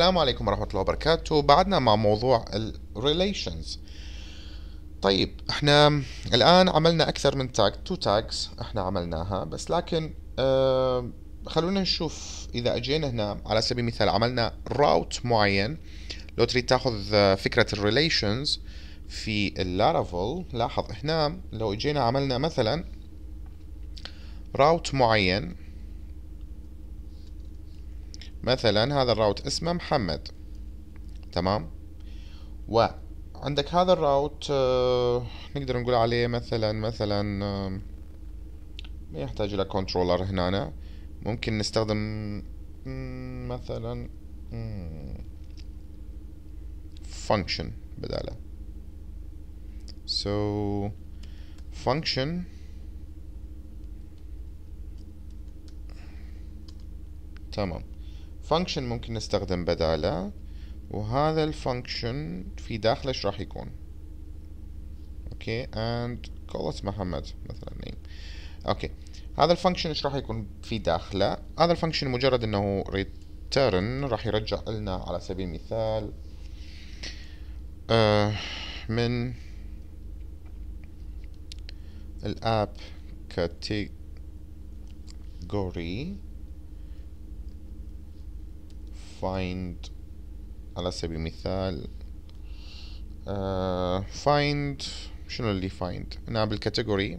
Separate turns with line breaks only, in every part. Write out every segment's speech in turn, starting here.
السلام عليكم ورحمة الله وبركاته بعدنا مع موضوع الـ Relations طيب احنا الآن عملنا أكثر من تاج تو تاجز احنا عملناها بس لكن اه خلونا نشوف إذا أجينا هنا على سبيل المثال عملنا راوت معين لو تريد تاخذ آه، فكرة الـ Relations في اللارافول لاحظ هنا لو اجينا عملنا مثلا راوت معين مثلا هذا الراوت اسمه محمد تمام وعندك هذا الراوت آه، نقدر نقول عليه مثلا مثلا آه، ما يحتاج الى كنترولر هنا ممكن نستخدم مثلا function بداله so function تمام فانكشن ممكن نستخدم بداله وهذا الفانكشن في داخله ايش راح يكون اوكي اند كولت محمد مثلا نيم إيه. اوكي هذا الفانكشن ايش راح يكون في داخله هذا الفانكشن مجرد انه ريتيرن راح يرجع لنا على سبيل المثال آه من الاب كاتيجوري find على سبيل المثال uh, find شنو اللي find هنا نعم، بالكاتيجوري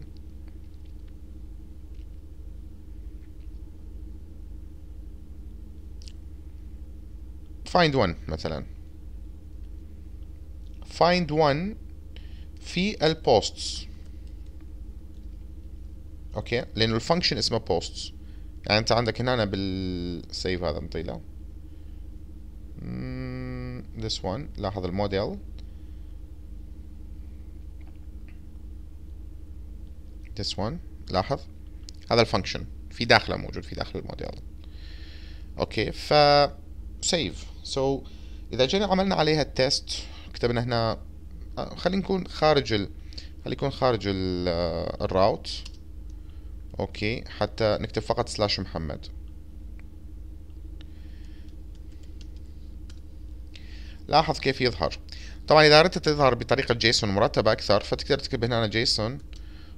find one مثلا find one في البوستس اوكي لانه الفانكشن اسمه بوستس يعني انت عندك هنا أنا بالسيف هذا نطيله Mm, this one لاحظ الموديل this one لاحظ هذا الفانكشن في داخله موجود في داخل الموديل اوكي ف سيف سو so, اذا جينا عملنا عليها التست كتبنا هنا آه، خلينا نكون خارج ال خلي يكون خارج الراوت آه، اوكي حتى نكتب فقط سلاش محمد لاحظ كيف يظهر طبعا اذا اردت تظهر بطريقه جيسون مرتبه اكثر فتقدر تكتب هنا جيسون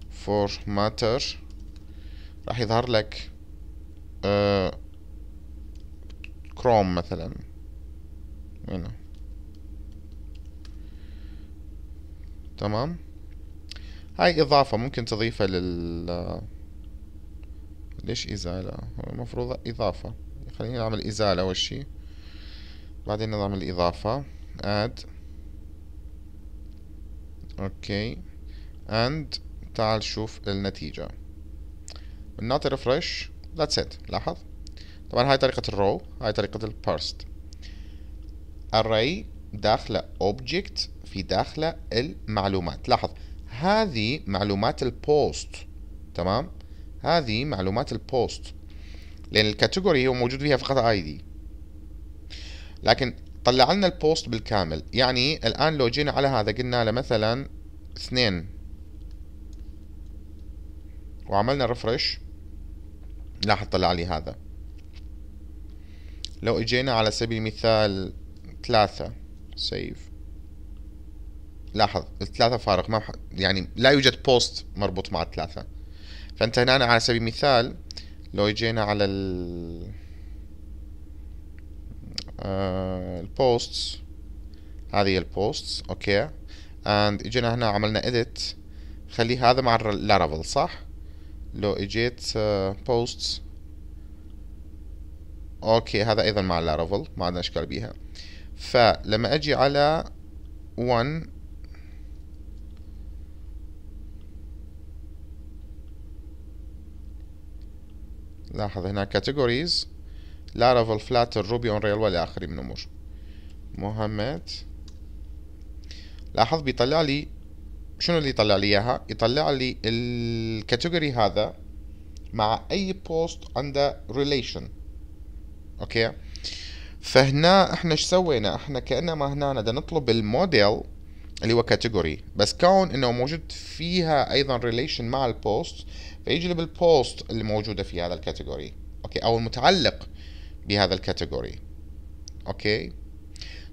فورماتر راح يظهر لك كروم آه، كروم مثلا هنا تمام هاي اضافة ممكن تضيفها لل ليش ازالة المفروض اضافة خليني اعمل ازالة اول شي بعدين نظام الإضافة add اوكي and تعال شوف النتيجة not refresh that's it لاحظ طبعا هاي طريقة الرو هاي طريقة البارست array داخله object في داخله المعلومات لاحظ هذه معلومات البوست تمام هذه معلومات البوست لأن الكاتيجوري هو موجود فيها فقط ID لكن طلع لنا البوست بالكامل يعني الآن لو جينا على هذا قلنا له مثلا اثنين وعملنا ريفرش لاحظ طلع لي هذا لو اجينا على سبيل المثال ثلاثة سيف لاحظ الثلاثة فارغ ما يعني لا يوجد بوست مربوط مع الثلاثة فانت هنا على سبيل المثال لو اجينا على ال آه، البوست هذه البوست اوكي اند اجينا هنا عملنا اديت خلي هذا مع اللارافل صح لو اجيت بوستس آه، اوكي هذا ايضا مع اللارافل ما عندنا اشكال بيها فلما اجي على 1 لاحظ هنا categories لارافل فلاتر روبي اون ريل والى اخره من امور مهمات لاحظ بيطلع لي شنو اللي يطلع لي اياها يطلع لي الكاتيجوري هذا مع اي بوست عند ريليشن اوكي فهنا احنا ايش سوينا احنا كانما هنا بدنا نطلب الموديل اللي هو كاتيجوري بس كون انه موجود فيها ايضا ريليشن مع البوست فيجلب البوست اللي موجوده في هذا الكاتيجوري اوكي او المتعلق بهذا الكاتيجوري اوكي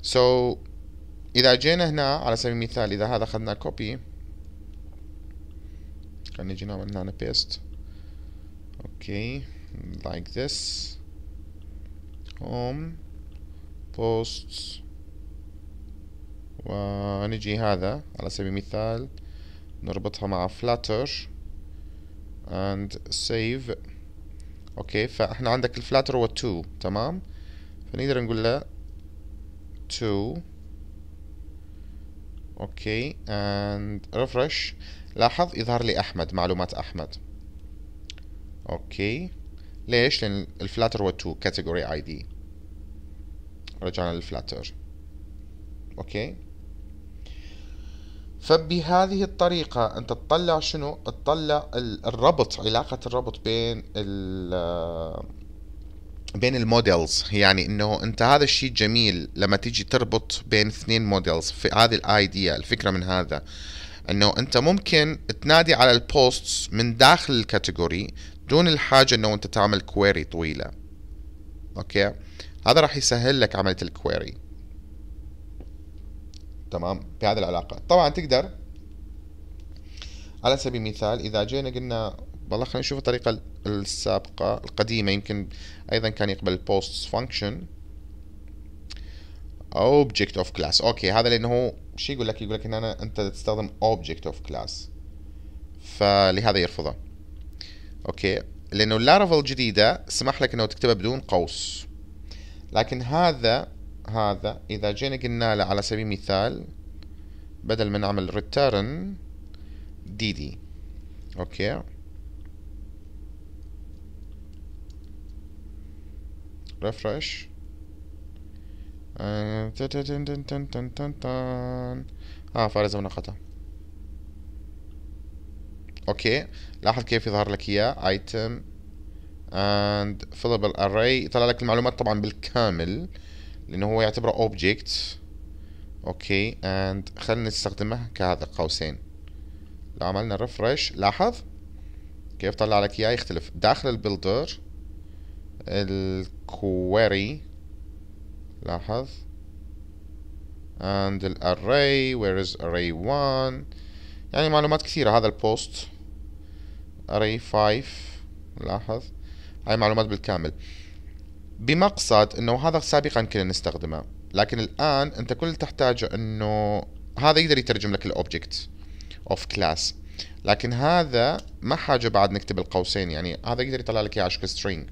سو اذا جينا هنا على سبيل المثال اذا هذا اخذنا كوبي خلينا نجي نعمل هنا بيست اوكي لايك ذس هوم بوست ونجي هذا على سبيل المثال نربطها مع flutter and save اوكي فاحنا عندك الفلاتر هو 2 تمام فنقدر نقول له 2 اوكي اند ريفرش لاحظ يظهر لي احمد معلومات احمد اوكي ليش لان الفلاتر هو 2 كاتيجوري اي دي رجعنا للفلاتر اوكي فبهذه الطريقة أنت تطلع شنو؟ تطلع الربط علاقة الربط بين ال بين الموديلز يعني انه انت هذا الشيء جميل لما تيجي تربط بين اثنين موديلز في هذه الايديا الفكره من هذا انه انت ممكن تنادي على البوستس من داخل الكاتيجوري دون الحاجه انه انت تعمل كويري طويله اوكي هذا راح يسهل لك عمليه الكويري تمام بهذه العلاقه طبعا تقدر على سبيل المثال اذا جينا قلنا والله خلينا نشوف الطريقه السابقه القديمه يمكن ايضا كان يقبل post function object of class اوكي هذا لانه شو يقول لك يقول لك ان انا انت تستخدم object of class فلهذا يرفضه اوكي لانه اللارفل الجديده سمح لك انه تكتبها بدون قوس لكن هذا هذا إذا جينا قلنا له على سبيل المثال بدل ما نعمل ريتيرن دي دي أوكي ريفرش ها فارز من خطأ اوكي لاحظ كيف يظهر لك اياه item and fillable array طلع لك المعلومات طبعا بالكامل لأنه هو يعتبره أوبجكت أوكي أند خلينا نستخدمه كهذا قوسين لو عملنا ريفرش لاحظ كيف طلع لك إياه يختلف داخل البيلدر الكويري لاحظ and الاراي وير از array 1 يعني معلومات كثيرة هذا البوست array 5 لاحظ هاي معلومات بالكامل بمقصد انه هذا سابقا كنا نستخدمه لكن الان انت كل اللي تحتاجه انه هذا يقدر يترجم لك الاوبجكت اوف كلاس لكن هذا ما حاجه بعد نكتب القوسين يعني هذا يقدر يطلع لك اياه على شكل سترينج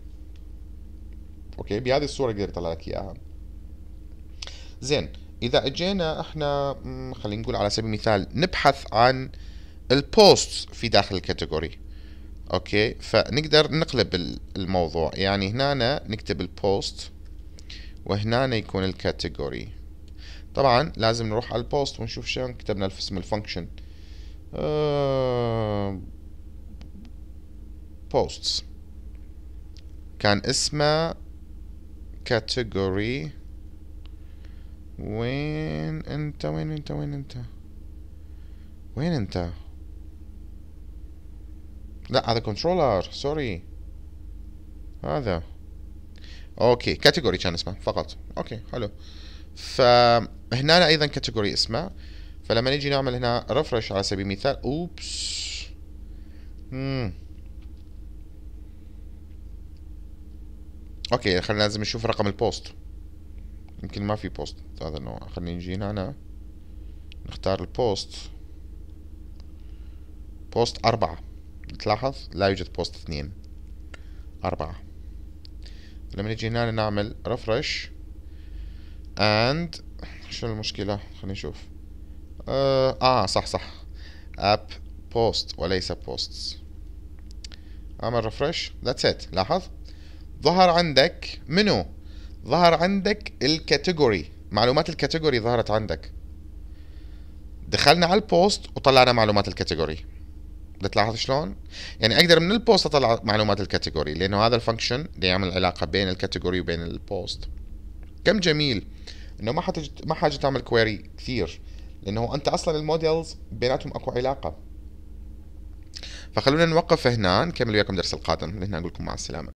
اوكي بهذه الصوره يقدر يطلع لك اياها زين اذا اجينا احنا خلينا نقول على سبيل المثال نبحث عن البوست في داخل الكاتيجوري اوكي فنقدر نقلب الموضوع يعني هنا نكتب البوست وهنا يكون الكاتيجوري طبعا لازم نروح على البوست ونشوف شلون كتبنا في اسم الفانكشن أه... بوستس كان اسمه كاتيجوري وين انت وين انت وين انت وين انت لا هذا كنترولر سوري هذا اوكي كاتيجوري كان اسمه فقط اوكي حلو فهنا ايضا كاتيجوري اسمه فلما نيجي نعمل هنا ريفرش على سبيل المثال اوبس مم. اوكي خلينا لازم نشوف رقم البوست يمكن ما في بوست هذا النوع خلينا نجي هنا نختار البوست بوست أربعة تلاحظ لا يوجد بوست اثنين أربعة لما نجي هنا نعمل ريفرش اند شو المشكلة خلينا نشوف آه, اه صح صح اب بوست وليس بوستس اعمل ريفرش ذاتس ات لاحظ ظهر عندك منو ظهر عندك الكاتيجوري معلومات الكاتيجوري ظهرت عندك دخلنا على البوست وطلعنا معلومات الكاتيجوري بتلاحظ شلون؟ يعني اقدر من البوست اطلع معلومات الكاتيجوري لانه هذا الفانكشن اللي يعمل علاقه بين الكاتيجوري وبين البوست كم جميل انه ما حتج ما حاجه تعمل كويري كثير لانه انت اصلا الموديلز بيناتهم اكو علاقه فخلونا نوقف هنا نكمل وياكم الدرس القادم من هنا اقول لكم مع السلامه